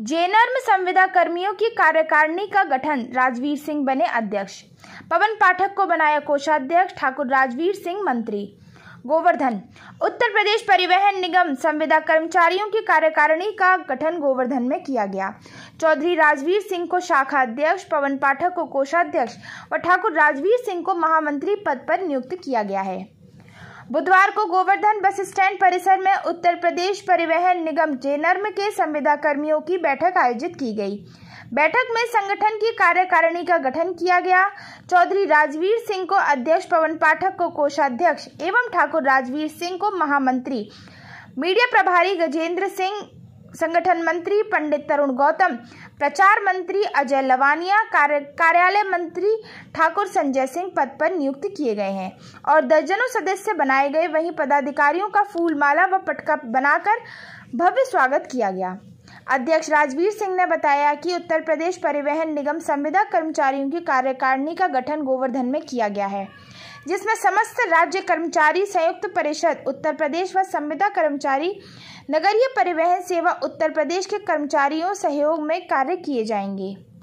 जेएनआर में संविदा कर्मियों की कार्यकारिणी का गठन राजवीर सिंह बने अध्यक्ष पवन पाठक को बनाया कोषाध्यक्ष ठाकुर राजवीर सिंह मंत्री गोवर्धन उत्तर प्रदेश परिवहन निगम संविदा कर्मचारियों की कार्यकारिणी का गठन गोवर्धन में किया गया चौधरी राजवीर सिंह को शाखा अध्यक्ष पवन पाठक को कोषाध्यक्ष व ठाकुर राजवीर सिंह को महामंत्री पद पर नियुक्त किया गया है बुधवार को गोवर्धन बस स्टैंड परिसर में उत्तर प्रदेश परिवहन निगम जेनर्म के संविदा कर्मियों की बैठक आयोजित की गई बैठक में संगठन की कार्यकारिणी का गठन किया गया चौधरी राजवीर सिंह को अध्यक्ष पवन पाठक को कोषाध्यक्ष एवं ठाकुर राजवीर सिंह को महामंत्री मीडिया प्रभारी गजेंद्र सिंह संगठन मंत्री पंडित तरुण गौतम प्रचार मंत्री अजय लवानिया कार्य कार्यालय मंत्री ठाकुर संजय सिंह पद पर नियुक्त किए गए हैं और दर्जनों सदस्य बनाए गए वहीं पदाधिकारियों का फूलमाला व पटका बनाकर भव्य स्वागत किया गया अध्यक्ष राजवीर सिंह ने बताया कि उत्तर प्रदेश परिवहन निगम संविदा कर्मचारियों की कार्यकारिणी का गठन गोवर्धन में किया गया है जिसमें समस्त राज्य कर्मचारी संयुक्त परिषद उत्तर प्रदेश व संविदा कर्मचारी नगरीय परिवहन सेवा उत्तर प्रदेश के कर्मचारियों सहयोग में कार्य किए जाएंगे